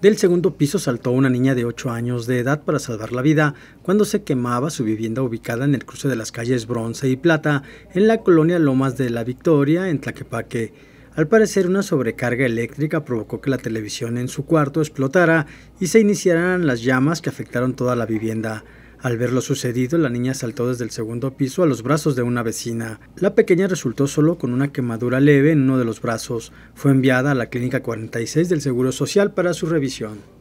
Del segundo piso saltó una niña de 8 años de edad para salvar la vida cuando se quemaba su vivienda ubicada en el cruce de las calles Bronce y Plata, en la colonia Lomas de la Victoria, en Tlaquepaque. Al parecer, una sobrecarga eléctrica provocó que la televisión en su cuarto explotara y se iniciaran las llamas que afectaron toda la vivienda. Al ver lo sucedido, la niña saltó desde el segundo piso a los brazos de una vecina. La pequeña resultó solo con una quemadura leve en uno de los brazos. Fue enviada a la clínica 46 del Seguro Social para su revisión.